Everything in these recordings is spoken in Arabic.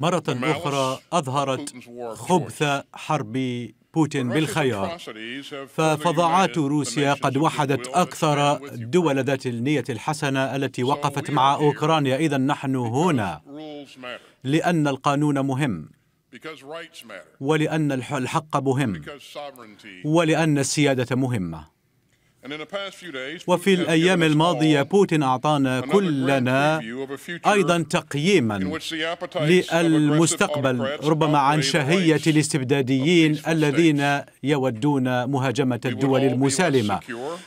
مرة أخرى أظهرت خبث حرب بوتين بالخيار ففظاعات روسيا قد وحدت أكثر الدول ذات النية الحسنة التي وقفت مع أوكرانيا إذا نحن هنا لأن القانون مهم ولأن الحق مهم ولأن السيادة مهمة وفي الأيام الماضية بوتين أعطانا كلنا أيضا تقييما للمستقبل ربما عن شهية الاستبداديين الذين يودون مهاجمة الدول المسالمة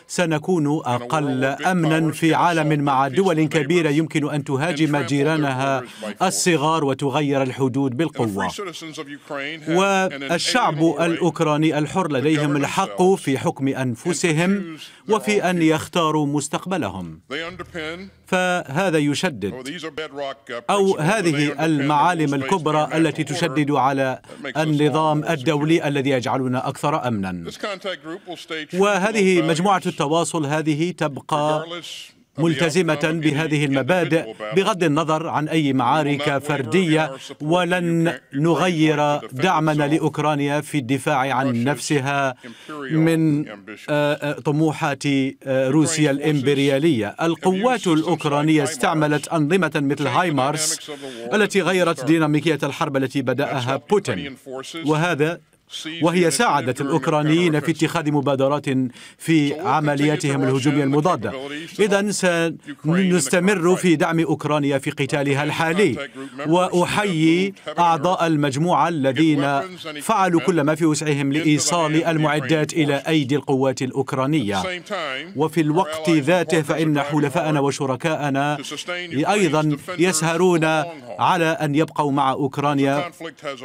سنكون أقل أمنا في عالم مع دول كبيرة يمكن أن تهاجم جيرانها الصغار وتغير الحدود بالقوة والشعب الأوكراني الحر لديهم الحق في حكم أنفسهم وفي أن يختاروا مستقبلهم فهذا يشدد oh, uh, أو هذه المعالم الكبرى التي تشدد على النظام الدولي الذي يجعلنا أكثر أمنا وهذه مجموعة التواصل هذه تبقى ملتزمة بهذه المبادئ بغض النظر عن أي معارك فردية ولن نغير دعمنا لأوكرانيا في الدفاع عن نفسها من آه، آه، طموحات آه، روسيا الإمبريالية القوات الأوكرانية استعملت أنظمة مثل هايمارس التي غيرت ديناميكية الحرب التي بدأها بوتين وهذا وهي ساعدت الأوكرانيين في اتخاذ مبادرات في عملياتهم الهجومية المضادة إذا سنستمر في دعم أوكرانيا في قتالها الحالي وأحيي أعضاء المجموعة الذين فعلوا كل ما في وسعهم لإيصال المعدات إلى أيدي القوات الأوكرانية وفي الوقت ذاته فإن حلفاءنا وشركاءنا أيضا يسهرون على أن يبقوا مع أوكرانيا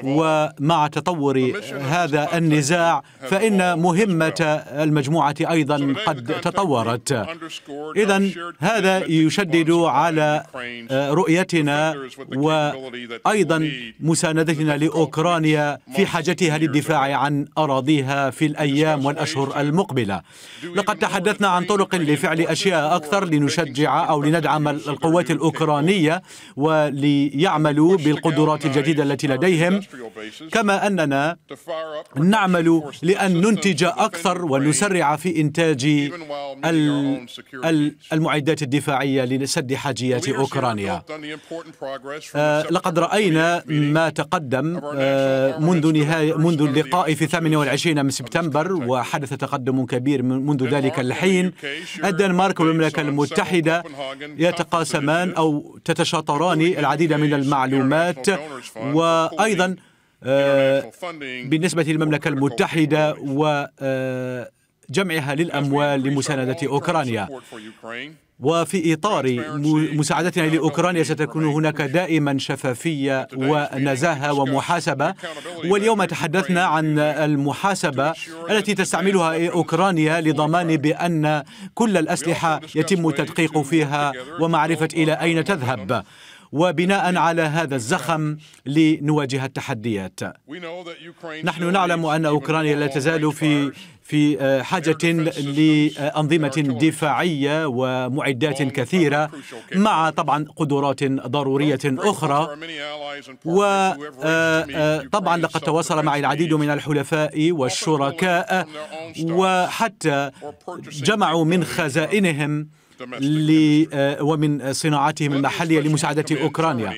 ومع تطور هذا النزاع فإن مهمة المجموعة أيضا قد تطورت إذا هذا يشدد على آه، رؤيتنا وأيضا مساندتنا لأوكرانيا في حاجتها للدفاع عن أراضيها في الأيام والأشهر المقبلة لقد تحدثنا عن طرق لفعل أشياء أكثر لنشجع أو لندعم القوات الأوكرانية ولي يعملوا بالقدرات الجديدة التي لديهم كما أننا نعمل لأن ننتج أكثر ونسرع في إنتاج المعدات الدفاعية لسد حاجيات أوكرانيا آه، لقد رأينا ما تقدم آه، منذ نهاية منذ اللقاء في 28 من سبتمبر وحدث تقدم كبير منذ ذلك الحين الدنمارك والمملكة المتحدة يتقاسمان أو تتشاطران العديد من المعلومات وأيضا آه، بالنسبة للمملكة المتحدة و آه، جمعها للأموال لمساندة أوكرانيا وفي إطار مساعدتنا لأوكرانيا ستكون هناك دائما شفافية ونزاهة ومحاسبة واليوم تحدثنا عن المحاسبة التي تستعملها أوكرانيا لضمان بأن كل الأسلحة يتم التدقيق فيها ومعرفة إلى أين تذهب وبناء على هذا الزخم لنواجه التحديات نحن نعلم أن أوكرانيا لا تزال في في آه، حاجة لأنظمة دفاعية ومعدات كثيرة مع طبعا قدرات ضرورية أخرى وطبعا آه، آه، لقد تواصل معي العديد من الحلفاء والشركاء وحتى جمعوا من خزائنهم آه، ومن صناعتهم المحلية لمساعدة أوكرانيا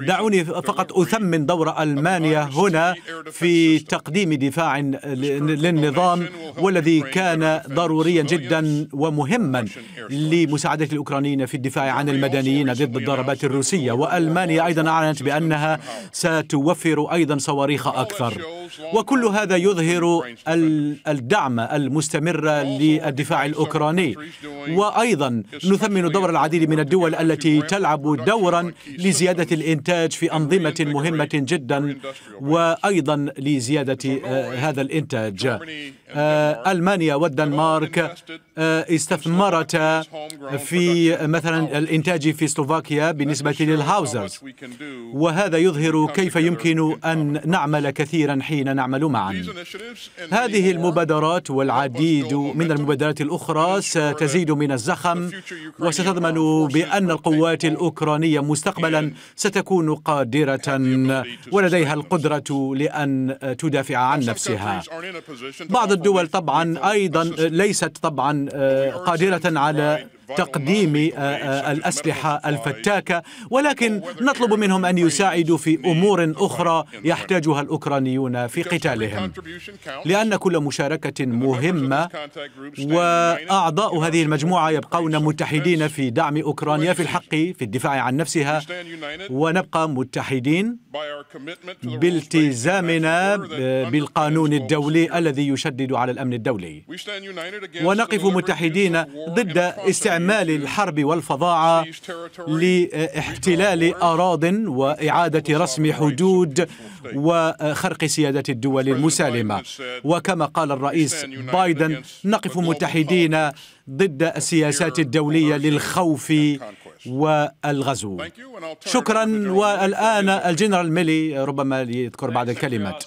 دعوني فقط أثمن دور ألمانيا هنا في تقديم دفاع للنظام والذي كان ضروريا جدا ومهما لمساعدة الأوكرانيين في الدفاع عن المدنيين ضد الضربات الروسية وألمانيا أيضا أعلنت بأنها ستوفر أيضا صواريخ أكثر وكل هذا يظهر الدعم المستمر للدفاع الأوكراني وأيضا نثمن دور العديد من الدول التي تلعب دورا لزيادة الإنتاج في أنظمة مهمة جدا وأيضا لزيادة آه، هذا الإنتاج آه، ألمانيا والدنمارك آه، استثمرتا في مثلا الإنتاج في سلوفاكيا بالنسبة للهاوزرز وهذا يظهر كيف يمكن أن نعمل كثيرا حين نعمل معا هذه المبادرات والعديد من المبادرات الأخرى ستزيد من الزخم وستضمن بأن القوات الأوكرانية مستقبلا ستكون قادرة ولديها القدرة لأن تدافع عن نفسها بعض الدول طبعا أيضا ليست طبعا آه، قادرة على تقديم آه، آه، الأسلحة الفتاكة ولكن نطلب منهم أن يساعدوا في أمور أخرى يحتاجها الأوكرانيون في قتالهم لأن كل مشاركة مهمة وأعضاء هذه المجموعة يبقون متحدين في دعم أوكرانيا في الحق في الدفاع عن نفسها ونبقى متحدين بالتزامنا بالقانون الدولي الذي يشدد على الأمن الدولي ونقف متحدين ضد استعمال أعمال الحرب والفظاعة لاحتلال أراض وإعادة رسم حدود وخرق سيادة الدول المسالمة وكما قال الرئيس بايدن نقف متحدين ضد السياسات الدولية للخوف والغزو شكرا والآن الجنرال ميلي ربما يذكر بعض الكلمات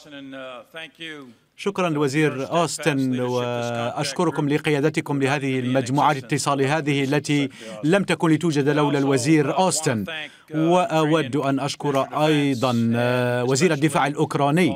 شكرا الوزير أوستن وأشكركم لقيادتكم لهذه المجموعة الاتصال هذه التي لم تكن لتوجد لولا الوزير أوستن uh, وأود أن أشكر أيضا آه، وزير الدفاع الأوكراني